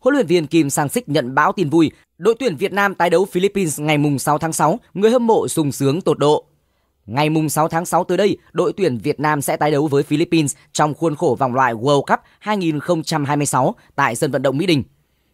Huấn luyện viên Kim Sang Sik nhận báo tin vui, đội tuyển Việt Nam tái đấu Philippines ngày mùng 6 tháng 6, người hâm mộ sung sướng tột độ. Ngày mùng 6 tháng 6 tới đây, đội tuyển Việt Nam sẽ tái đấu với Philippines trong khuôn khổ vòng loại World Cup 2026 tại sân vận động Mỹ Đình.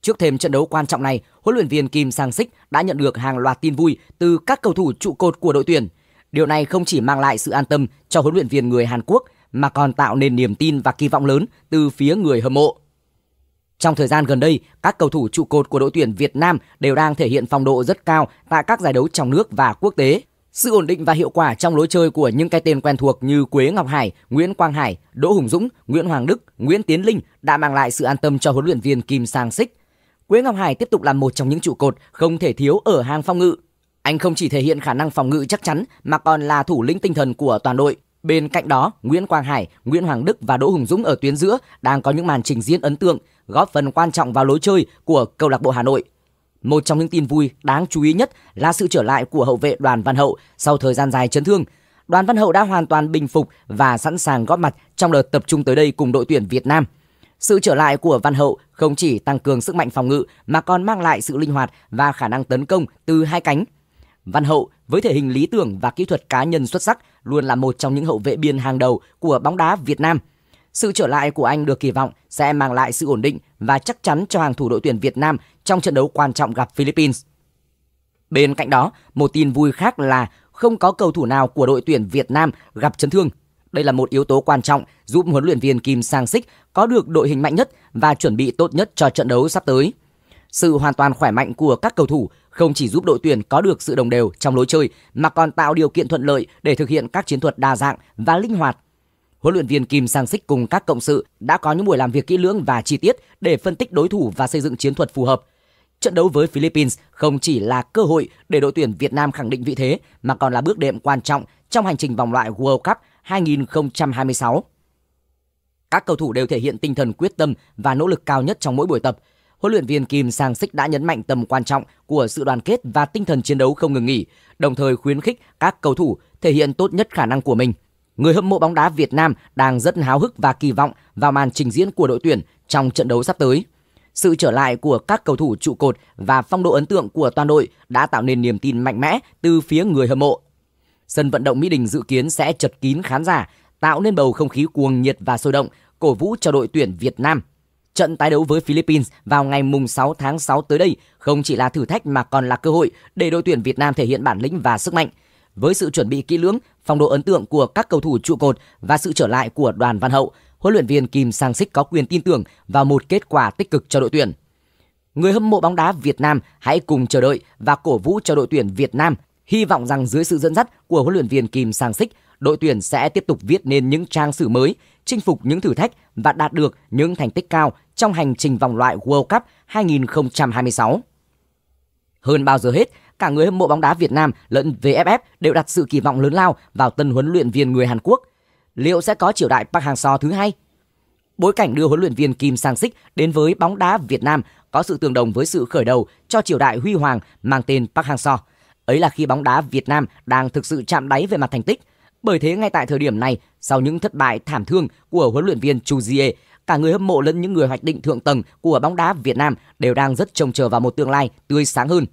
Trước thêm trận đấu quan trọng này, huấn luyện viên Kim Sang Sik đã nhận được hàng loạt tin vui từ các cầu thủ trụ cột của đội tuyển. Điều này không chỉ mang lại sự an tâm cho huấn luyện viên người Hàn Quốc mà còn tạo nên niềm tin và kỳ vọng lớn từ phía người hâm mộ. Trong thời gian gần đây, các cầu thủ trụ cột của đội tuyển Việt Nam đều đang thể hiện phong độ rất cao tại các giải đấu trong nước và quốc tế. Sự ổn định và hiệu quả trong lối chơi của những cái tên quen thuộc như Quế Ngọc Hải, Nguyễn Quang Hải, Đỗ Hùng Dũng, Nguyễn Hoàng Đức, Nguyễn Tiến Linh đã mang lại sự an tâm cho huấn luyện viên Kim Sang Sích. Quế Ngọc Hải tiếp tục là một trong những trụ cột không thể thiếu ở hàng phòng ngự. Anh không chỉ thể hiện khả năng phòng ngự chắc chắn mà còn là thủ lĩnh tinh thần của toàn đội. Bên cạnh đó, Nguyễn Quang Hải, Nguyễn Hoàng Đức và Đỗ Hùng Dũng ở tuyến giữa đang có những màn trình diễn ấn tượng, góp phần quan trọng vào lối chơi của câu lạc bộ Hà Nội. Một trong những tin vui đáng chú ý nhất là sự trở lại của hậu vệ Đoàn Văn Hậu sau thời gian dài chấn thương. Đoàn Văn Hậu đã hoàn toàn bình phục và sẵn sàng góp mặt trong đợt tập trung tới đây cùng đội tuyển Việt Nam. Sự trở lại của Văn Hậu không chỉ tăng cường sức mạnh phòng ngự mà còn mang lại sự linh hoạt và khả năng tấn công từ hai cánh. Văn Hậu với thể hình lý tưởng và kỹ thuật cá nhân xuất sắc, luôn là một trong những hậu vệ biên hàng đầu của bóng đá Việt Nam. Sự trở lại của anh được kỳ vọng sẽ mang lại sự ổn định và chắc chắn cho hàng thủ đội tuyển Việt Nam trong trận đấu quan trọng gặp Philippines. Bên cạnh đó, một tin vui khác là không có cầu thủ nào của đội tuyển Việt Nam gặp chấn thương. Đây là một yếu tố quan trọng giúp huấn luyện viên Kim Sang Sik có được đội hình mạnh nhất và chuẩn bị tốt nhất cho trận đấu sắp tới. Sự hoàn toàn khỏe mạnh của các cầu thủ không chỉ giúp đội tuyển có được sự đồng đều trong lối chơi mà còn tạo điều kiện thuận lợi để thực hiện các chiến thuật đa dạng và linh hoạt. Huấn luyện viên Kim Sang Sik cùng các cộng sự đã có những buổi làm việc kỹ lưỡng và chi tiết để phân tích đối thủ và xây dựng chiến thuật phù hợp. Trận đấu với Philippines không chỉ là cơ hội để đội tuyển Việt Nam khẳng định vị thế mà còn là bước đệm quan trọng trong hành trình vòng loại World Cup 2026. Các cầu thủ đều thể hiện tinh thần quyết tâm và nỗ lực cao nhất trong mỗi buổi tập – huấn luyện viên Kim Sang Sik đã nhấn mạnh tầm quan trọng của sự đoàn kết và tinh thần chiến đấu không ngừng nghỉ, đồng thời khuyến khích các cầu thủ thể hiện tốt nhất khả năng của mình. Người hâm mộ bóng đá Việt Nam đang rất háo hức và kỳ vọng vào màn trình diễn của đội tuyển trong trận đấu sắp tới. Sự trở lại của các cầu thủ trụ cột và phong độ ấn tượng của toàn đội đã tạo nên niềm tin mạnh mẽ từ phía người hâm mộ. Sân vận động Mỹ Đình dự kiến sẽ chật kín khán giả, tạo nên bầu không khí cuồng nhiệt và sôi động, cổ vũ cho đội tuyển Việt Nam trận tái đấu với Philippines vào ngày mùng 6 tháng 6 tới đây không chỉ là thử thách mà còn là cơ hội để đội tuyển Việt Nam thể hiện bản lĩnh và sức mạnh. Với sự chuẩn bị kỹ lưỡng, phong độ ấn tượng của các cầu thủ trụ cột và sự trở lại của Đoàn Văn Hậu, huấn luyện viên Kim Sang Sik có quyền tin tưởng vào một kết quả tích cực cho đội tuyển. Người hâm mộ bóng đá Việt Nam hãy cùng chờ đợi và cổ vũ cho đội tuyển Việt Nam, hy vọng rằng dưới sự dẫn dắt của huấn luyện viên Kim Sang Sik, đội tuyển sẽ tiếp tục viết nên những trang sử mới chinh phục những thử thách và đạt được những thành tích cao trong hành trình vòng loại World Cup 2026. Hơn bao giờ hết, cả người hâm mộ bóng đá Việt Nam lẫn VFF đều đặt sự kỳ vọng lớn lao vào tân huấn luyện viên người Hàn Quốc. Liệu sẽ có triều đại Park Hang-seo thứ hai? Bối cảnh đưa huấn luyện viên Kim Sang-sik đến với bóng đá Việt Nam có sự tương đồng với sự khởi đầu cho triều đại huy hoàng mang tên Park Hang-seo. Ấy là khi bóng đá Việt Nam đang thực sự chạm đáy về mặt thành tích bởi thế ngay tại thời điểm này, sau những thất bại thảm thương của huấn luyện viên Chu Jie, cả người hâm mộ lẫn những người hoạch định thượng tầng của bóng đá Việt Nam đều đang rất trông chờ vào một tương lai tươi sáng hơn.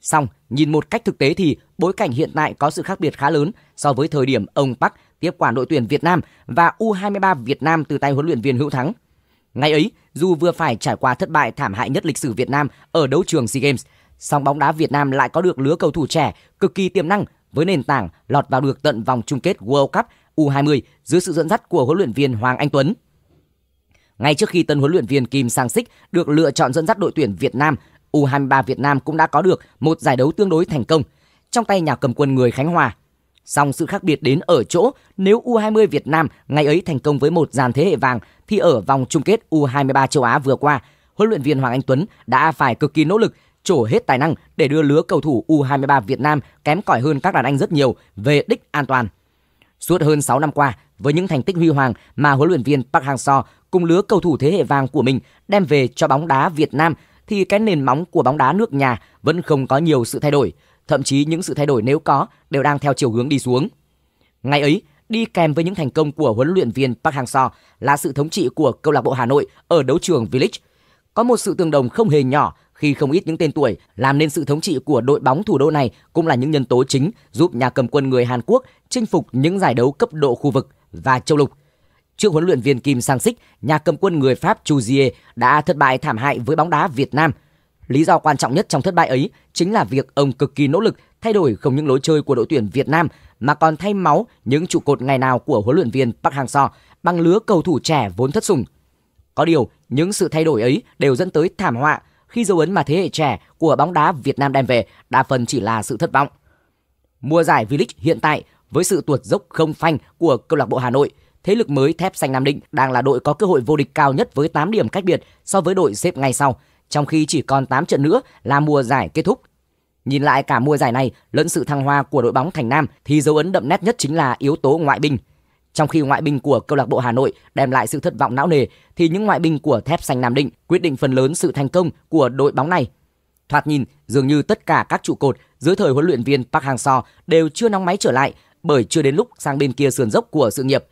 Song, nhìn một cách thực tế thì bối cảnh hiện tại có sự khác biệt khá lớn so với thời điểm ông Park tiếp quản đội tuyển Việt Nam và U23 Việt Nam từ tay huấn luyện viên Hữu Thắng. Ngày ấy, dù vừa phải trải qua thất bại thảm hại nhất lịch sử Việt Nam ở đấu trường SEA Games, song bóng đá Việt Nam lại có được lứa cầu thủ trẻ cực kỳ tiềm năng với nền tảng lọt vào được tận vòng chung kết World Cup U20 dưới sự dẫn dắt của huấn luyện viên Hoàng Anh Tuấn. Ngay trước khi tân huấn luyện viên Kim Sang Sik được lựa chọn dẫn dắt đội tuyển Việt Nam, U23 Việt Nam cũng đã có được một giải đấu tương đối thành công trong tay nhà cầm quân người Khánh Hòa. Song sự khác biệt đến ở chỗ nếu U20 Việt Nam ngày ấy thành công với một dàn thế hệ vàng thì ở vòng chung kết U23 châu Á vừa qua, huấn luyện viên Hoàng Anh Tuấn đã phải cực kỳ nỗ lực trổ hết tài năng để đưa lứa cầu thủ U23 Việt Nam kém cỏi hơn các đàn anh rất nhiều về đích an toàn. Suốt hơn 6 năm qua, với những thành tích huy hoàng mà huấn luyện viên Park Hang-seo cùng lứa cầu thủ thế hệ vàng của mình đem về cho bóng đá Việt Nam thì cái nền móng của bóng đá nước nhà vẫn không có nhiều sự thay đổi, thậm chí những sự thay đổi nếu có đều đang theo chiều hướng đi xuống. Ngày ấy, đi kèm với những thành công của huấn luyện viên Park Hang-seo là sự thống trị của câu lạc bộ Hà Nội ở đấu trường V-League. Có một sự tương đồng không hề nhỏ khi không ít những tên tuổi làm nên sự thống trị của đội bóng thủ đô này cũng là những nhân tố chính giúp nhà cầm quân người Hàn Quốc chinh phục những giải đấu cấp độ khu vực và châu lục. Trước huấn luyện viên Kim Sang Sik, nhà cầm quân người Pháp Chu Jie đã thất bại thảm hại với bóng đá Việt Nam. Lý do quan trọng nhất trong thất bại ấy chính là việc ông cực kỳ nỗ lực thay đổi không những lối chơi của đội tuyển Việt Nam mà còn thay máu những trụ cột ngày nào của huấn luyện viên Park Hang-seo bằng lứa cầu thủ trẻ vốn thất sủng. Có điều, những sự thay đổi ấy đều dẫn tới thảm họa khi dấu ấn mà thế hệ trẻ của bóng đá Việt Nam đem về đa phần chỉ là sự thất vọng. Mùa giải V-League hiện tại với sự tuột dốc không phanh của câu lạc bộ Hà Nội, thế lực mới thép xanh Nam Định đang là đội có cơ hội vô địch cao nhất với 8 điểm cách biệt so với đội xếp ngay sau, trong khi chỉ còn 8 trận nữa là mùa giải kết thúc. Nhìn lại cả mùa giải này lẫn sự thăng hoa của đội bóng Thành Nam thì dấu ấn đậm nét nhất chính là yếu tố ngoại binh – trong khi ngoại binh của câu lạc bộ Hà Nội đem lại sự thất vọng não nề thì những ngoại binh của thép xanh Nam Định quyết định phần lớn sự thành công của đội bóng này. Thoạt nhìn, dường như tất cả các trụ cột dưới thời huấn luyện viên Park Hang-seo đều chưa nóng máy trở lại bởi chưa đến lúc sang bên kia sườn dốc của sự nghiệp.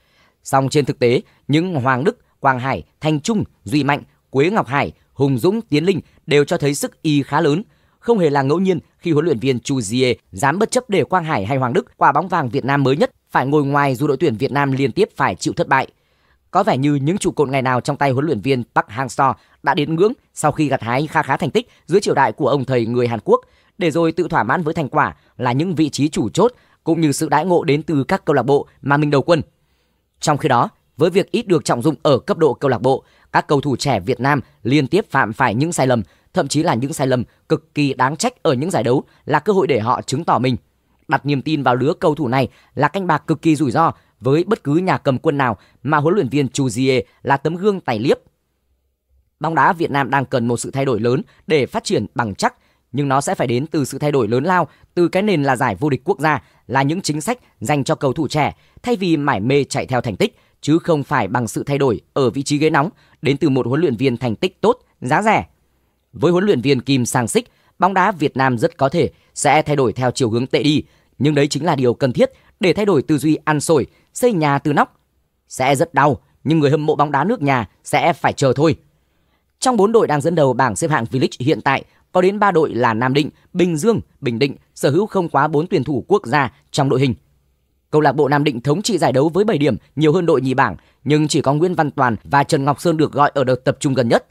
Song trên thực tế, những Hoàng Đức, Quang Hải, Thanh Trung, Duy Mạnh, Quế Ngọc Hải, Hùng Dũng, Tiến Linh đều cho thấy sức y khá lớn – không hề là ngẫu nhiên khi huấn luyện viên Chu Jie dám bất chấp để Quang Hải hay Hoàng Đức quả bóng vàng Việt Nam mới nhất phải ngồi ngoài dù đội tuyển Việt Nam liên tiếp phải chịu thất bại. Có vẻ như những trụ cột ngày nào trong tay huấn luyện viên Park Hang-seo đã đến ngưỡng sau khi gặt hái kha khá thành tích dưới triều đại của ông thầy người Hàn Quốc để rồi tự thỏa mãn với thành quả là những vị trí chủ chốt cũng như sự đãi ngộ đến từ các câu lạc bộ mà mình đầu quân. Trong khi đó, với việc ít được trọng dụng ở cấp độ câu lạc bộ, các cầu thủ trẻ Việt Nam liên tiếp phạm phải những sai lầm thậm chí là những sai lầm cực kỳ đáng trách ở những giải đấu là cơ hội để họ chứng tỏ mình. Đặt niềm tin vào lứa cầu thủ này là canh bạc cực kỳ rủi ro với bất cứ nhà cầm quân nào mà huấn luyện viên Chuzier là tấm gương tài liếp. Bóng đá Việt Nam đang cần một sự thay đổi lớn để phát triển bằng chắc, nhưng nó sẽ phải đến từ sự thay đổi lớn lao từ cái nền là giải vô địch quốc gia là những chính sách dành cho cầu thủ trẻ thay vì mải mê chạy theo thành tích chứ không phải bằng sự thay đổi ở vị trí ghế nóng đến từ một huấn luyện viên thành tích tốt, giá rẻ với huấn luyện viên Kim Sang Sik, bóng đá Việt Nam rất có thể sẽ thay đổi theo chiều hướng tệ đi, nhưng đấy chính là điều cần thiết để thay đổi tư duy ăn sổi, xây nhà từ nóc. Sẽ rất đau, nhưng người hâm mộ bóng đá nước nhà sẽ phải chờ thôi. Trong 4 đội đang dẫn đầu bảng xếp hạng V-League hiện tại, có đến 3 đội là Nam Định, Bình Dương, Bình Định sở hữu không quá 4 tuyển thủ quốc gia trong đội hình. Câu lạc bộ Nam Định thống trị giải đấu với 7 điểm, nhiều hơn đội nhì bảng, nhưng chỉ có Nguyễn Văn Toàn và Trần Ngọc Sơn được gọi ở đợt tập trung gần nhất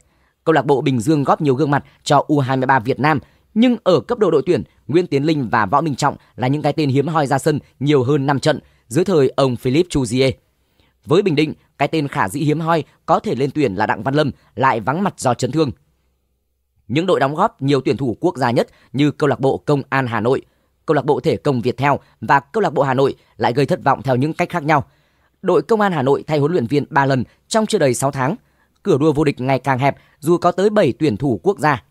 câu lạc bộ Bình Dương góp nhiều gương mặt cho U23 Việt Nam, nhưng ở cấp độ đội tuyển, Nguyễn Tiến Linh và Võ Minh Trọng là những cái tên hiếm hoi ra sân nhiều hơn 5 trận dưới thời ông Philip Chuzier. Với Bình Định, cái tên khả dĩ hiếm hoi có thể lên tuyển là Đặng Văn Lâm lại vắng mặt do chấn thương. Những đội đóng góp nhiều tuyển thủ quốc gia nhất như câu lạc bộ Công an Hà Nội, câu lạc bộ Thể công Việt Theo và câu lạc bộ Hà Nội lại gây thất vọng theo những cách khác nhau. Đội Công an Hà Nội thay huấn luyện viên 3 lần trong chưa đầy 6 tháng – cửa đua vô địch ngày càng hẹp dù có tới 7 tuyển thủ quốc gia.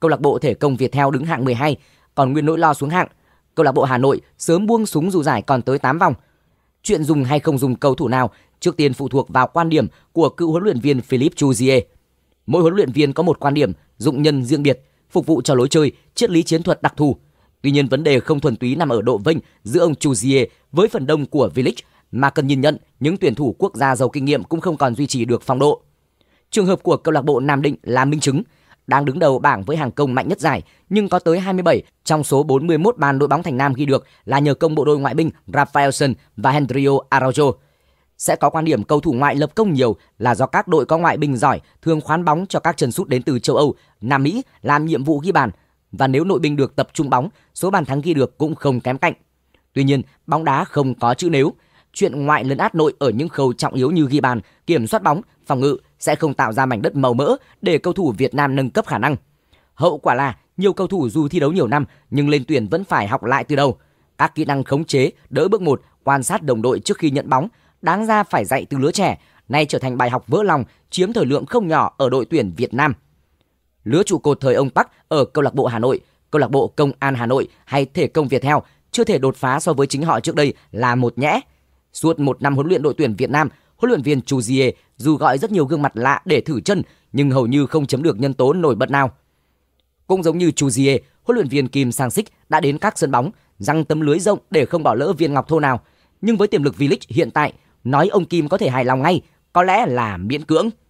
Câu lạc bộ thể công Việt Theo đứng hạng 12, còn Nguyên Nỗi lo xuống hạng. Câu lạc bộ Hà Nội sớm buông súng dù giải còn tới 8 vòng. Chuyện dùng hay không dùng cầu thủ nào trước tiên phụ thuộc vào quan điểm của cựu huấn luyện viên philippe Chuzier. Mỗi huấn luyện viên có một quan điểm, dụng nhân riêng biệt, phục vụ cho lối chơi, triết lý chiến thuật đặc thù. Tuy nhiên vấn đề không thuần túy nằm ở độ vinh giữa ông Chuzier với phần đông của v mà cần nhìn nhận những tuyển thủ quốc gia giàu kinh nghiệm cũng không còn duy trì được phong độ. Trường hợp của câu lạc bộ Nam Định là minh chứng, đang đứng đầu bảng với hàng công mạnh nhất giải, nhưng có tới 27 trong số 41 bàn đội bóng thành Nam ghi được là nhờ công bộ đôi ngoại binh Rafaelson và Hendrio Araujo. Sẽ có quan điểm cầu thủ ngoại lập công nhiều là do các đội có ngoại binh giỏi thường khoán bóng cho các chân sút đến từ châu Âu, Nam Mỹ làm nhiệm vụ ghi bàn và nếu nội binh được tập trung bóng, số bàn thắng ghi được cũng không kém cạnh. Tuy nhiên, bóng đá không có chữ nếu. Chuyện ngoại lấn át nội ở những khâu trọng yếu như ghi bàn, kiểm soát bóng, phòng ngự sẽ không tạo ra mảnh đất màu mỡ để cầu thủ Việt Nam nâng cấp khả năng. Hậu quả là nhiều cầu thủ dù thi đấu nhiều năm nhưng lên tuyển vẫn phải học lại từ đầu. Các kỹ năng khống chế, đỡ bước một, quan sát đồng đội trước khi nhận bóng, đáng ra phải dạy từ lứa trẻ, nay trở thành bài học vỡ lòng, chiếm thời lượng không nhỏ ở đội tuyển Việt Nam. Lứa trụ cột thời ông Park ở câu lạc bộ Hà Nội, câu lạc bộ Công an Hà Nội hay Thể công Việt Theo chưa thể đột phá so với chính họ trước đây là một nhẽ. Suốt một năm huấn luyện đội tuyển Việt Nam, huấn luyện viên Chuzier dù gọi rất nhiều gương mặt lạ để thử chân nhưng hầu như không chấm được nhân tố nổi bật nào. Cũng giống như Chuzier, huấn luyện viên Kim Sang Sik đã đến các sân bóng răng tấm lưới rộng để không bỏ lỡ viên ngọc thô nào. Nhưng với tiềm lực V-League hiện tại, nói ông Kim có thể hài lòng ngay có lẽ là miễn cưỡng.